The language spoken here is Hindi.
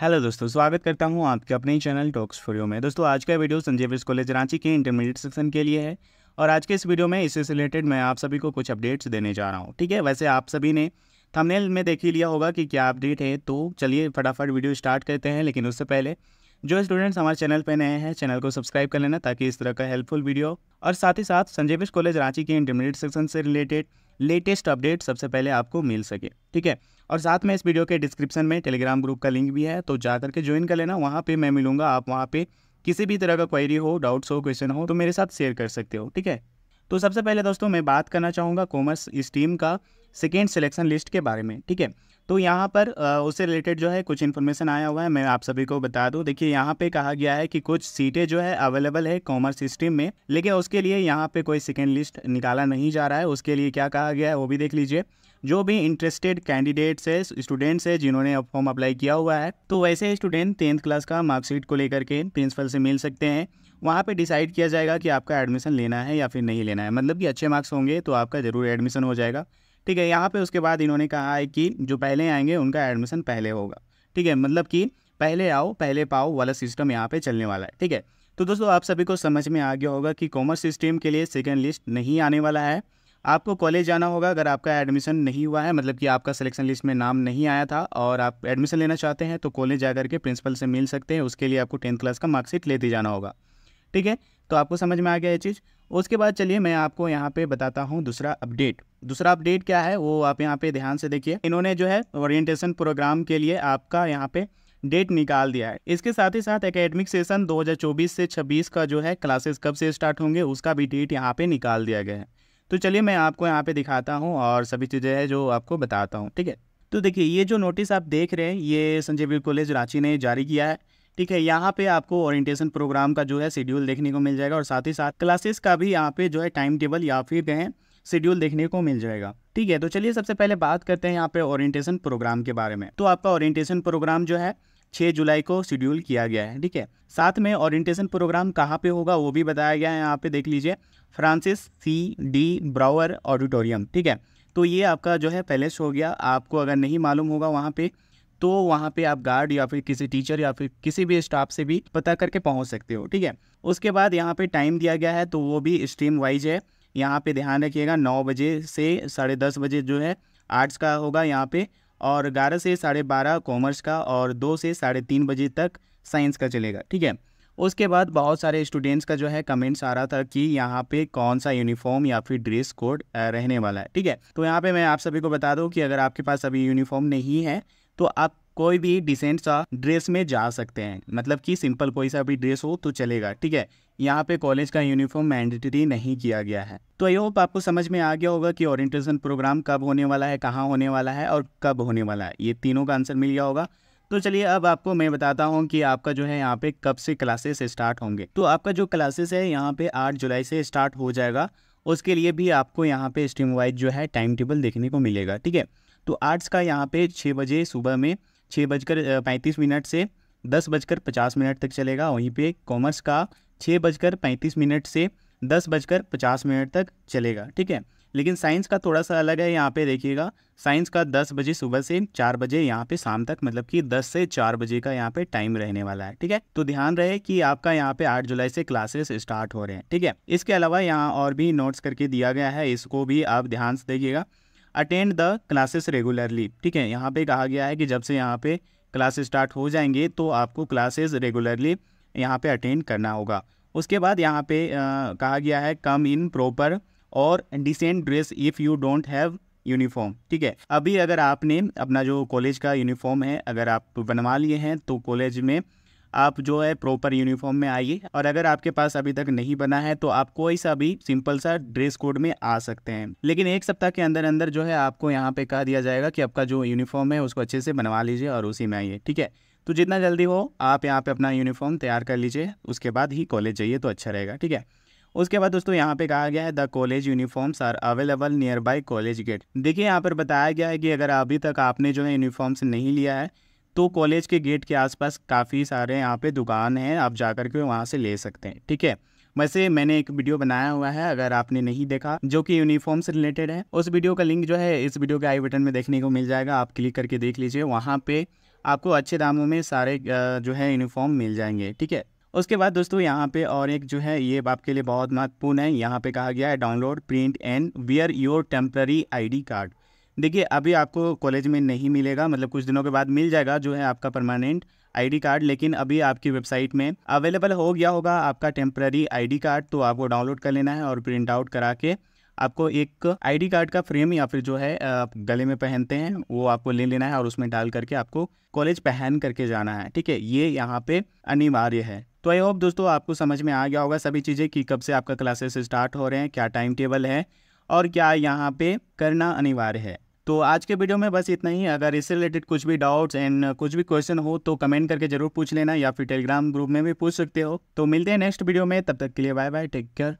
हेलो दोस्तों स्वागत करता हूं आपके अपने चैनल टॉक्स यू में दोस्तों आज का वीडियो संजय विश्व कॉलेज रांची के इंटरमीडिएट सेक्शन के लिए है और आज के इस वीडियो में इससे रिलेटेड मैं आप सभी को कुछ अपडेट्स देने जा रहा हूं ठीक है वैसे आप सभी ने थंबनेल में देख ही लिया होगा कि क्या अपडेट है तो चलिए फटाफट वीडियो स्टार्ट करते हैं लेकिन उससे पहले जो स्टूडेंट्स हमारे चैनल पर नए हैं चैनल को सब्सक्राइब कर लेना ताकि इस तरह का हेल्पफुल वीडियो और साथ ही साथ संजय विश्व कॉलेज रांची के इंटरमीडिएट सेक्शन से रिलेटेड लेटेस्ट अपडेट सबसे पहले आपको मिल सके ठीक है और साथ में इस वीडियो के डिस्क्रिप्शन में टेलीग्राम ग्रुप का लिंक भी है तो जा करके ज्वाइन कर लेना वहाँ पर मैं मिलूँगा आप वहाँ पर किसी भी तरह का क्वेरी हो डाउट्स हो क्वेश्चन हो तो मेरे साथ शेयर कर सकते हो ठीक है तो सबसे पहले दोस्तों मैं बात करना चाहूँगा कॉमर्स स्ट्रीम का सेकेंड सिलेक्शन लिस्ट के बारे में ठीक है तो यहाँ पर उससे रिलेटेड जो है कुछ इन्फॉर्मेशन आया हुआ है मैं आप सभी को बता दूँ देखिए यहाँ पे कहा गया है कि कुछ सीटें जो है अवेलेबल है कॉमर्स स्ट्रीम में लेकिन उसके लिए यहाँ पे कोई सेकेंड लिस्ट निकाला नहीं जा रहा है उसके लिए क्या कहा गया है वो भी देख लीजिए जो भी इंटरेस्टेड कैंडिडेट्स है स्टूडेंट्स है जिन्होंने फॉर्म अप्लाई किया हुआ है तो वैसे स्टूडेंट टेंथ क्लास का मार्कशीट को लेकर के प्रिंसिपल से मिल सकते हैं वहाँ पे डिसाइड किया जाएगा कि आपका एडमिशन लेना है या फिर नहीं लेना है मतलब कि अच्छे मार्क्स होंगे तो आपका ज़रूर एडमिशन हो जाएगा ठीक है यहाँ पे उसके बाद इन्होंने कहा है कि जो पहले आएंगे उनका एडमिशन पहले होगा ठीक है मतलब कि पहले आओ पहले पाओ वाला सिस्टम यहाँ पे चलने वाला है ठीक है तो दोस्तों आप सभी को समझ में आ गया होगा कि कॉमर्स स्ट्रीम के लिए सेकेंड लिस्ट नहीं आने वाला है आपको कॉलेज जाना होगा अगर आपका एडमिशन नहीं हुआ है मतलब कि आपका सिलेक्शन लिस्ट में नाम नहीं आया था और आप एडमिशन लेना चाहते हैं तो कॉलेज जा करके प्रिंसिपल से मिल सकते हैं उसके लिए आपको टेंथ क्लास का मार्कशीट लेते जाना होगा ठीक है तो आपको समझ में आ गया ये चीज़ उसके बाद चलिए मैं आपको यहाँ पे बताता हूँ दूसरा अपडेट दूसरा अपडेट क्या है वो आप यहाँ पे ध्यान से देखिए इन्होंने जो है ओरिएंटेशन प्रोग्राम के लिए आपका यहाँ पे डेट निकाल दिया है इसके साथ ही साथ एकेडमिक सेशन 2024 से 26 का जो है क्लासेस कब से स्टार्ट होंगे उसका भी डेट यहाँ पे निकाल दिया गया है तो चलिए मैं आपको यहाँ पे दिखाता हूँ और सभी चीज़ें हैं जो आपको बताता हूँ ठीक है तो देखिए ये जो नोटिस आप देख रहे हैं ये संजय कॉलेज रांची ने जारी किया है ठीक है यहाँ पे आपको ओरिएंटेशन प्रोग्राम का जो है शेड्यूल देखने को मिल जाएगा और साथ ही साथ क्लासेस का भी यहाँ पे जो है टाइम टेबल या फिर कहें शेड्यूल देखने को मिल जाएगा ठीक है तो चलिए सबसे पहले बात करते हैं यहाँ पे ओरिएंटेशन प्रोग्राम के बारे में तो आपका ओरिएंटेशन प्रोग्राम जो है 6 जुलाई को शेड्यूल किया गया है ठीक है साथ में ओरिएंटेशन प्रोग्राम कहाँ पे होगा वो भी बताया गया है यहाँ पे देख लीजिए Francis C D Brower auditorium ठीक है तो ये आपका जो है पैलेस हो गया आपको अगर नहीं मालूम होगा वहाँ पे तो वहाँ पे आप गार्ड या फिर किसी टीचर या फिर किसी भी स्टाफ से भी पता करके पहुँच सकते हो ठीक है उसके बाद यहाँ पे टाइम दिया गया है तो वो भी स्ट्रीम वाइज है यहाँ पे ध्यान रखिएगा नौ बजे से साढ़े दस बजे जो है आर्ट्स का होगा यहाँ पे और ग्यारह से साढ़े बारह कॉमर्स का और दो से साढ़े तीन बजे तक साइंस का चलेगा ठीक है उसके बाद बहुत सारे स्टूडेंट्स का जो है कमेंट्स आ रहा था कि यहाँ पे कौन सा यूनिफॉर्म या फिर ड्रेस कोड रहने वाला है ठीक है तो यहाँ पे मैं आप सभी को बता दूँ कि अगर आपके पास अभी यूनिफॉर्म नहीं है तो आप कोई भी डिसेंट सा ड्रेस में जा सकते हैं मतलब कि सिंपल कोई सा भी ड्रेस हो तो चलेगा ठीक है यहाँ पे कॉलेज का यूनिफॉर्म मैंडेटरी नहीं किया गया है तो आई होप आपको समझ में आ गया होगा कि ओरिएंटेशन प्रोग्राम कब होने वाला है कहाँ होने वाला है और कब होने वाला है ये तीनों का आंसर मिल गया होगा तो चलिए अब आपको मैं बताता हूँ कि आपका जो है यहाँ पे कब से क्लासेस स्टार्ट होंगे तो आपका जो क्लासेस है यहाँ पे आठ जुलाई से स्टार्ट हो जाएगा उसके लिए भी आपको यहाँ पे स्ट्रीम वाइज जो है टाइम टेबल देखने को मिलेगा ठीक है तो आर्ट्स का यहाँ पे छः बजे सुबह में छः बजकर पैंतीस मिनट से दस बजकर पचास मिनट तक चलेगा वहीं पे कॉमर्स का छः बजकर पैंतीस मिनट से दस बजकर पचास मिनट तक चलेगा ठीक है लेकिन साइंस का थोड़ा सा अलग है यहाँ पे देखिएगा साइंस का दस बजे सुबह से चार बजे यहाँ पे शाम तक मतलब कि दस से चार बजे का यहाँ पे टाइम रहने वाला है ठीक है तो ध्यान रहे कि आपका यहाँ पे आठ जुलाई से क्लासेस स्टार्ट हो रहे हैं ठीक है इसके अलावा यहाँ और भी नोट्स करके दिया गया है इसको भी आप ध्यान से देखिएगा अटेंड द क्लासेस रेगुलरली ठीक है यहाँ पे कहा गया है कि जब से यहाँ पे क्लास स्टार्ट हो जाएंगे तो आपको क्लासेस रेगुलरली यहाँ पे अटेंड करना होगा उसके बाद यहाँ पे आ, कहा गया है कम इन प्रॉपर और decent dress if you don't have uniform ठीक है अभी अगर आपने अपना जो कॉलेज का यूनिफॉर्म है अगर आप बनवा लिए हैं तो कॉलेज में आप जो है प्रॉपर यूनिफॉर्म में आइए और अगर आपके पास अभी तक नहीं बना है तो आप कोई सा भी सिंपल सा ड्रेस कोड में आ सकते हैं लेकिन एक सप्ताह के अंदर अंदर जो है आपको यहाँ पे कहा दिया जाएगा कि आपका जो यूनिफॉर्म है उसको अच्छे से बनवा लीजिए और उसी में आइए ठीक है तो जितना जल्दी हो आप यहाँ पे अपना यूनिफॉर्म तैयार कर लीजिए उसके बाद ही कॉलेज जाइए तो अच्छा रहेगा ठीक है उसके बाद दोस्तों यहाँ पे कहा गया है the college uniforms are available near by college gate देखिए यहाँ पर बताया गया है कि अगर अभी तक आपने जो है यूनिफॉर्म्स नहीं लिया है तो कॉलेज के गेट के आसपास काफ़ी सारे यहाँ पे दुकान हैं आप जा कर के वहाँ से ले सकते हैं ठीक है वैसे मैंने एक वीडियो बनाया हुआ है अगर आपने नहीं देखा जो कि यूनिफॉर्म से रिलेटेड है उस वीडियो का लिंक जो है इस वीडियो के आई बटन में देखने को मिल जाएगा आप क्लिक करके देख लीजिए वहाँ पर आपको अच्छे दामों में सारे जो है यूनिफॉर्म मिल जाएंगे ठीक है उसके बाद दोस्तों यहाँ पे और एक जो है ये आपके लिए बहुत महत्वपूर्ण है यहाँ पे कहा गया है download print and wear your temporary ID card देखिए अभी आपको कॉलेज में नहीं मिलेगा मतलब कुछ दिनों के बाद मिल जाएगा जो है आपका परमानेंट आईडी कार्ड लेकिन अभी आपकी वेबसाइट में अवेलेबल हो गया होगा आपका टेम्प्रेरी आईडी कार्ड तो आपको डाउनलोड कर लेना है और प्रिंट आउट करा के आपको एक आईडी कार्ड का फ्रेम या फिर जो है आप गले में पहनते हैं वो आपको ले लेना है और उसमें डाल करके आपको कॉलेज पहन करके जाना है ठीक है ये यहाँ पे अनिवार्य है तो आई होप दोस्तों आपको समझ में आ गया होगा सभी चीज़ें कि कब से आपका क्लासेस स्टार्ट हो रहे हैं क्या टाइम टेबल है और क्या यहाँ पे करना अनिवार्य है तो आज के वीडियो में बस इतना ही अगर इससे रिलेटेड कुछ भी डाउट्स एंड कुछ भी क्वेश्चन हो तो कमेंट करके जरूर पूछ लेना या फिर टेलीग्राम ग्रुप में भी पूछ सकते हो तो मिलते हैं नेक्स्ट वीडियो में तब तक के लिए बाय बाय टेक केयर